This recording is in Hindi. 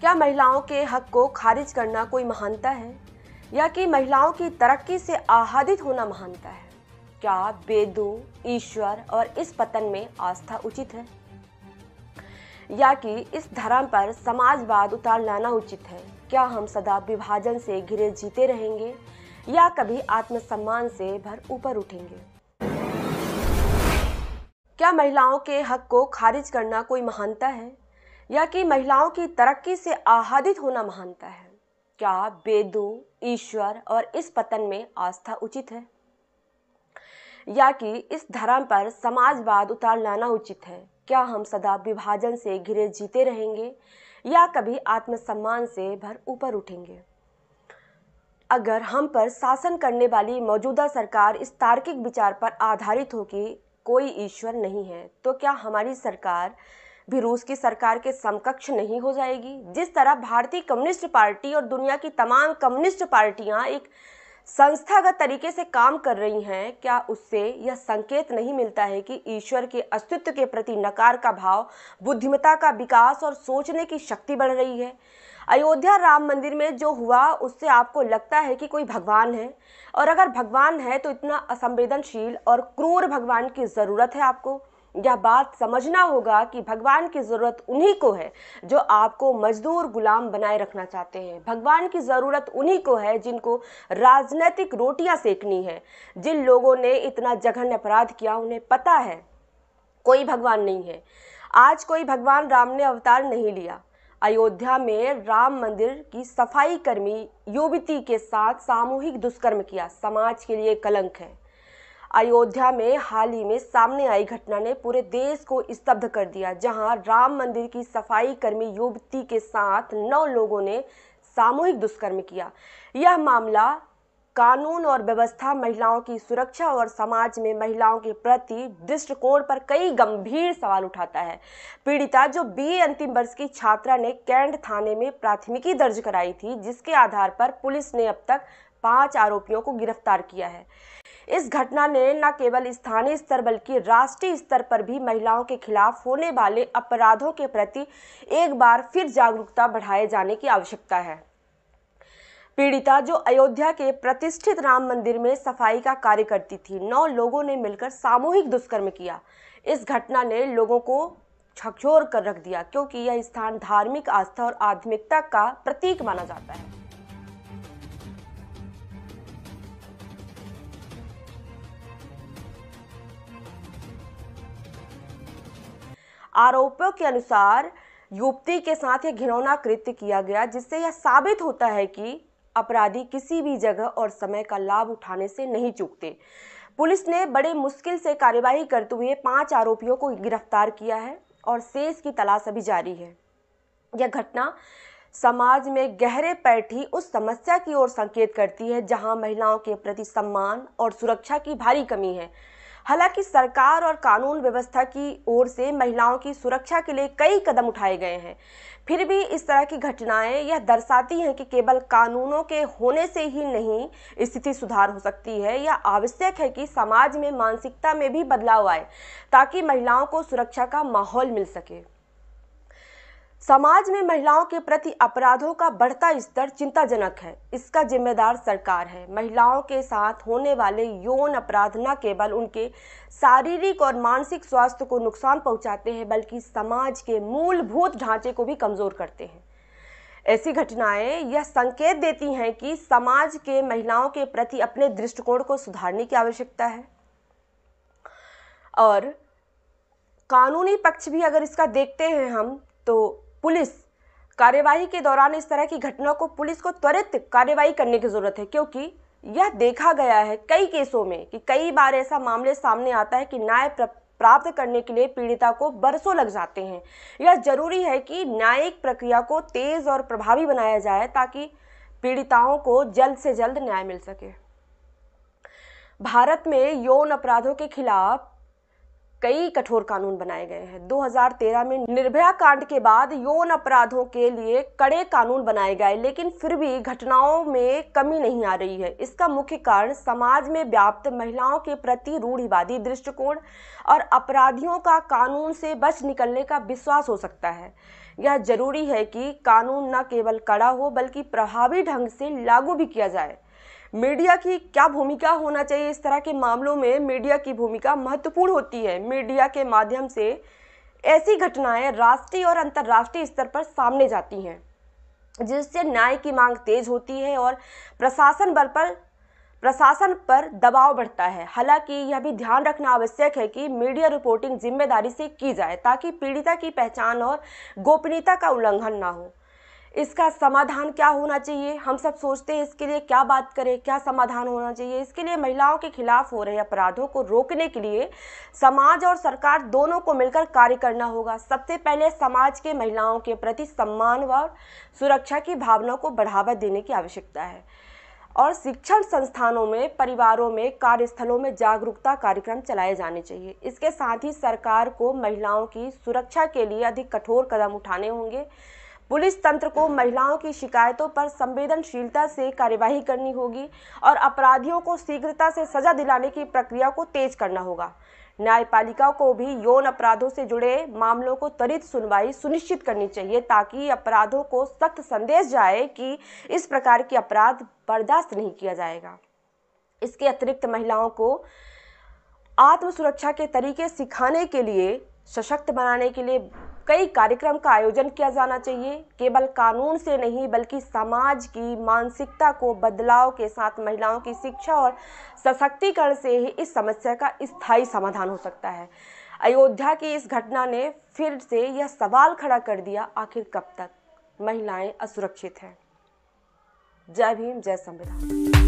क्या महिलाओं के हक को खारिज करना कोई महानता है या कि महिलाओं की तरक्की से आहादित होना महानता है क्या वेदों ईश्वर और इस पतन में आस्था उचित है या कि इस धर्म पर समाजवाद उतार लाना उचित है क्या हम सदा विभाजन से घिरे जीते रहेंगे या कभी आत्मसम्मान से भर ऊपर उठेंगे क्या महिलाओं के हक को खारिज करना कोई महानता है या कि महिलाओं की तरक्की से आहादित होना महानता है क्या वेदों ईश्वर और इस पतन में आस्था उचित है या कि इस धर्म पर समाजवाद उतार लाना उचित है क्या हम सदा विभाजन से घिरे जीते रहेंगे या कभी आत्मसम्मान से भर ऊपर उठेंगे अगर हम पर शासन करने वाली मौजूदा सरकार इस तार्किक विचार पर आधारित हो कि कोई ईश्वर नहीं है तो क्या हमारी सरकार भी रूस की सरकार के समकक्ष नहीं हो जाएगी जिस तरह भारतीय कम्युनिस्ट पार्टी और दुनिया की तमाम कम्युनिस्ट पार्टियां एक संस्थागत तरीके से काम कर रही हैं क्या उससे यह संकेत नहीं मिलता है कि ईश्वर के अस्तित्व के प्रति नकार का भाव बुद्धिमता का विकास और सोचने की शक्ति बढ़ रही है अयोध्या राम मंदिर में जो हुआ उससे आपको लगता है कि कोई भगवान है और अगर भगवान है तो इतना असंवेदनशील और क्रूर भगवान की ज़रूरत है आपको यह बात समझना होगा कि भगवान की ज़रूरत उन्हीं को है जो आपको मजदूर गुलाम बनाए रखना चाहते हैं भगवान की ज़रूरत उन्हीं को है जिनको राजनीतिक रोटियां सेकनी है जिन लोगों ने इतना जघन्य अपराध किया उन्हें पता है कोई भगवान नहीं है आज कोई भगवान राम ने अवतार नहीं लिया अयोध्या में राम मंदिर की सफाई कर्मी युवती के साथ सामूहिक दुष्कर्म किया समाज के लिए कलंक है अयोध्या में हाल ही में सामने आई घटना ने पूरे देश को स्तब्ध कर दिया जहां राम मंदिर की सफाई कर्मी युवती के साथ नौ लोगों ने सामूहिक दुष्कर्म किया यह मामला कानून और व्यवस्था महिलाओं की सुरक्षा और समाज में महिलाओं के प्रति दृष्टिकोण पर कई गंभीर सवाल उठाता है पीड़िता जो बी अंतिम वर्ष की छात्रा ने कैंट थाने में प्राथमिकी दर्ज कराई थी जिसके आधार पर पुलिस ने अब तक पांच आरोपियों को गिरफ्तार किया है इस घटना ने न केवल स्थानीय स्तर बल्कि राष्ट्रीय स्तर पर भी महिलाओं के खिलाफ होने वाले अपराधों के प्रति एक बार फिर जागरूकता बढ़ाए जाने की आवश्यकता है पीड़िता जो अयोध्या के प्रतिष्ठित राम मंदिर में सफाई का कार्य करती थी नौ लोगों ने मिलकर सामूहिक दुष्कर्म किया इस घटना ने लोगों को झकझोर कर रख दिया क्योंकि यह स्थान धार्मिक आस्था और आध्यात्मिकता का प्रतीक माना जाता है आरोपों के अनुसार युवती के साथ यह घिनौना कृत्य किया गया जिससे यह साबित होता है कि अपराधी किसी भी जगह और समय का लाभ उठाने से नहीं चूकते पुलिस ने बड़े मुश्किल से कार्यवाही करते हुए पांच आरोपियों को गिरफ्तार किया है और शेष की तलाश अभी जारी है यह घटना समाज में गहरे पैठी उस समस्या की ओर संकेत करती है जहां महिलाओं के प्रति सम्मान और सुरक्षा की भारी कमी है हालांकि सरकार और कानून व्यवस्था की ओर से महिलाओं की सुरक्षा के लिए कई कदम उठाए गए हैं फिर भी इस तरह की घटनाएं यह दर्शाती हैं कि केवल कानूनों के होने से ही नहीं स्थिति सुधार हो सकती है यह आवश्यक है कि समाज में मानसिकता में भी बदलाव आए ताकि महिलाओं को सुरक्षा का माहौल मिल सके समाज में महिलाओं के प्रति अपराधों का बढ़ता स्तर चिंताजनक है इसका जिम्मेदार सरकार है महिलाओं के साथ होने वाले यौन अपराध न केवल उनके शारीरिक और मानसिक स्वास्थ्य को नुकसान पहुंचाते हैं बल्कि समाज के मूलभूत ढांचे को भी कमज़ोर करते हैं ऐसी घटनाएं यह संकेत देती हैं कि समाज के महिलाओं के प्रति अपने दृष्टिकोण को सुधारने की आवश्यकता है और कानूनी पक्ष भी अगर इसका देखते हैं हम तो पुलिस कार्यवाही के दौरान इस तरह की घटना को पुलिस को त्वरित कार्यवाही करने की ज़रूरत है क्योंकि यह देखा गया है कई केसों में कि कई बार ऐसा मामले सामने आता है कि न्याय प्राप्त करने के लिए पीड़िता को बरसों लग जाते हैं यह जरूरी है कि न्यायिक प्रक्रिया को तेज और प्रभावी बनाया जाए ताकि पीड़िताओं को जल्द से जल्द न्याय मिल सके भारत में यौन अपराधों के खिलाफ कई कठोर कानून बनाए गए हैं 2013 में निर्भया कांड के बाद यौन अपराधों के लिए कड़े कानून बनाए गए लेकिन फिर भी घटनाओं में कमी नहीं आ रही है इसका मुख्य कारण समाज में व्याप्त महिलाओं के प्रति रूढ़िवादी दृष्टिकोण और अपराधियों का कानून से बच निकलने का विश्वास हो सकता है यह जरूरी है कि कानून न केवल कड़ा हो बल्कि प्रभावी ढंग से लागू भी किया जाए मीडिया की क्या भूमिका होना चाहिए इस तरह के मामलों में मीडिया की भूमिका महत्वपूर्ण होती है मीडिया के माध्यम से ऐसी घटनाएं राष्ट्रीय और अंतर्राष्ट्रीय स्तर पर सामने जाती हैं जिससे न्याय की मांग तेज होती है और प्रशासन बल पर प्रशासन पर दबाव बढ़ता है हालांकि यह भी ध्यान रखना आवश्यक है कि मीडिया रिपोर्टिंग जिम्मेदारी से की जाए ताकि पीड़िता की पहचान और गोपनीयता का उल्लंघन ना हो इसका समाधान क्या होना चाहिए हम सब सोचते हैं इसके लिए क्या बात करें क्या समाधान होना चाहिए इसके लिए महिलाओं के खिलाफ हो रहे अपराधों को रोकने के लिए समाज और सरकार दोनों को मिलकर कार्य करना होगा सबसे पहले समाज के महिलाओं के प्रति सम्मान व सुरक्षा की भावना को बढ़ावा देने की आवश्यकता है और शिक्षण संस्थानों में परिवारों में कार्यस्थलों में जागरूकता कार्यक्रम चलाए जाने चाहिए इसके साथ ही सरकार को महिलाओं की सुरक्षा के लिए अधिक कठोर कदम उठाने होंगे पुलिस तंत्र को महिलाओं की शिकायतों पर संवेदनशीलता से कार्यवाही करनी होगी और अपराधियों को शीघ्रता से सजा दिलाने की प्रक्रिया को तेज करना होगा न्यायपालिका को भी यौन अपराधों से जुड़े मामलों को त्वरित सुनवाई सुनिश्चित करनी चाहिए ताकि अपराधों को सख्त संदेश जाए कि इस प्रकार के अपराध बर्दाश्त नहीं किया जाएगा इसके अतिरिक्त महिलाओं को आत्मसुरक्षा के तरीके सिखाने के लिए सशक्त बनाने के लिए कई कार्यक्रम का आयोजन किया जाना चाहिए केवल कानून से नहीं बल्कि समाज की मानसिकता को बदलाव के साथ महिलाओं की शिक्षा और सशक्तिकरण से ही इस समस्या का स्थायी समाधान हो सकता है अयोध्या की इस घटना ने फिर से यह सवाल खड़ा कर दिया आखिर कब तक महिलाएं असुरक्षित हैं जय भीम जय संविधान